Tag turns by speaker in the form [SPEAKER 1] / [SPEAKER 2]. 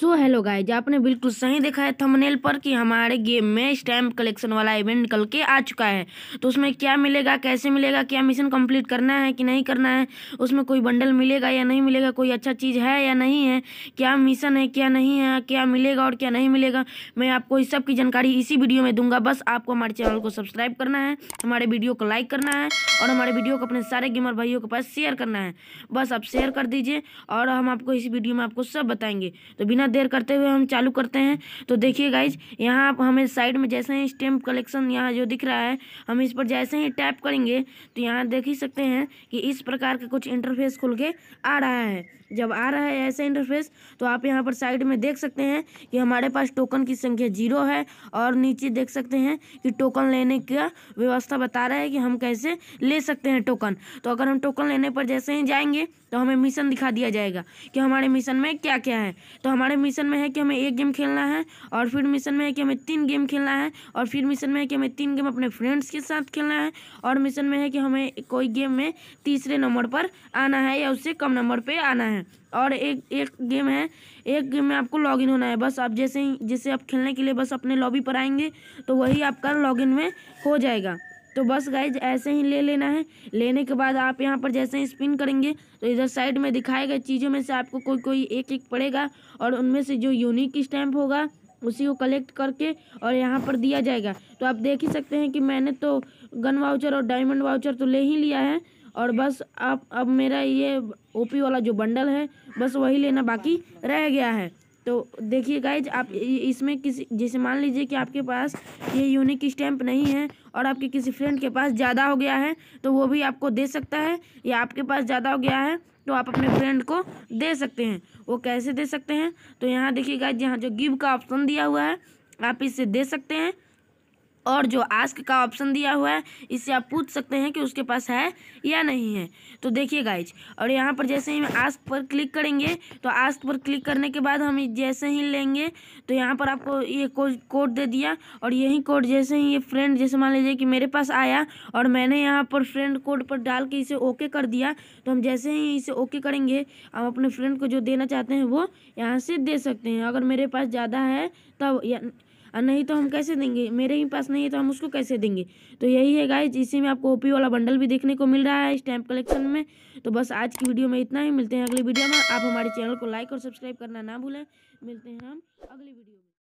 [SPEAKER 1] so hello guys आपने बिल्कुल सही देखा है थंबनेल पर कि हमारे गेम में स्टैम्प कलेक्शन वाला इवेंट निकल के आ चुका है तो उसमें क्या मिलेगा कैसे मिलेगा क्या मिशन कंप्लीट करना है कि नहीं करना है उसमें कोई बंडल मिलेगा या नहीं मिलेगा कोई अच्छा चीज़ है या नहीं है क्या मिशन है क्या नहीं है क्या मिलेगा और क्या नहीं मिलेगा मैं आपको इस सब की जानकारी इसी वीडियो में दूंगा बस आपको हमारे चैनल को सब्सक्राइब करना है हमारे वीडियो को लाइक करना है और हमारे वीडियो को अपने सारे गेमर भाइयों के पास शेयर करना है बस आप शेयर कर दीजिए और हम आपको इसी वीडियो में आपको सब बताएंगे तो बिना देर करते हुए हम चालू करते हैं तो देखिए गाइज यहाँ आप हमें साइड में जैसे ही स्टेम्प कलेक्शन यहाँ जो दिख रहा है हम इस पर जैसे ही टैप करेंगे तो यहाँ देख ही सकते हैं कि इस प्रकार का कुछ इंटरफेस खुल के आ रहा है जब आ रहा है ऐसा इंटरफेस तो आप यहाँ पर साइड में देख सकते हैं कि हमारे पास टोकन की संख्या जीरो है और नीचे देख सकते हैं कि टोकन लेने का व्यवस्था बता रहा है कि हम कैसे ले सकते हैं टोकन तो अगर हम टोकन लेने पर जैसे ही जाएंगे तो हमें मिशन दिखा दिया जाएगा कि हमारे मिशन में क्या क्या है तो हमारे हमारे मिशन में है कि हमें एक गेम खेलना है और फिर मिशन में है कि हमें तीन गेम खेलना है और फिर मिशन में है कि हमें तीन गेम अपने फ्रेंड्स के साथ खेलना है और मिशन में है कि हमें कोई गेम में तीसरे नंबर पर आना है या उससे कम नंबर पर आना है और एक एक गेम है एक गेम में आपको लॉगिन होना है बस आप जैसे ही जैसे आप खेलने के लिए बस अपने लॉबी पर आएंगे तो वही आपका लॉगिन में हो जाएगा तो बस गाइज ऐसे ही ले लेना है लेने के बाद आप यहाँ पर जैसे ही स्पिन करेंगे तो इधर साइड में दिखाए गए चीज़ों में से आपको कोई कोई एक एक पड़ेगा और उनमें से जो यूनिक स्टैम्प होगा उसी को कलेक्ट करके और यहाँ पर दिया जाएगा तो आप देख ही सकते हैं कि मैंने तो गन वाउचर और डायमंड वाउचर तो ले ही लिया है और बस आप अब मेरा ये ओपी वाला जो बंडल है बस वही लेना बाकी रह गया है तो देखिए गाइज आप इसमें किसी जैसे मान लीजिए कि आपके पास ये यूनिक स्टैंप नहीं है और आपके किसी फ्रेंड के पास ज़्यादा हो गया है तो वो भी आपको दे सकता है या आपके पास ज़्यादा हो गया है तो आप अपने फ्रेंड को दे सकते हैं वो कैसे दे सकते हैं तो यहाँ देखिए गाइज यहाँ जो गिव का ऑप्शन दिया हुआ है आप इसे दे सकते हैं और जो आस्क का ऑप्शन दिया हुआ है इससे आप पूछ सकते हैं कि उसके पास है या नहीं है तो देखिए गाइज और यहाँ पर जैसे ही हम आस्क पर क्लिक करेंगे तो आस्क पर क्लिक करने के बाद हम जैसे ही लेंगे तो यहाँ पर आपको ये कोड दे दिया और यही कोड जैसे ही ये फ्रेंड जैसे मान लीजिए कि मेरे पास आया और मैंने यहाँ पर फ्रेंड कोड पर डाल के इसे ओके कर दिया तो हम जैसे ही इसे ओके करेंगे हम अपने फ्रेंड को जो देना चाहते हैं वो यहाँ से दे सकते हैं अगर मेरे पास ज़्यादा है तब और नहीं तो हम कैसे देंगे मेरे ही पास नहीं है तो हम उसको कैसे देंगे तो यही है गाइज इसी में आपको ओपी वाला बंडल भी देखने को मिल रहा है स्टैंप कलेक्शन में तो बस आज की वीडियो में इतना ही मिलते हैं अगली वीडियो में आप हमारे चैनल को लाइक और सब्सक्राइब करना ना भूलें मिलते हैं हम अगली वीडियो में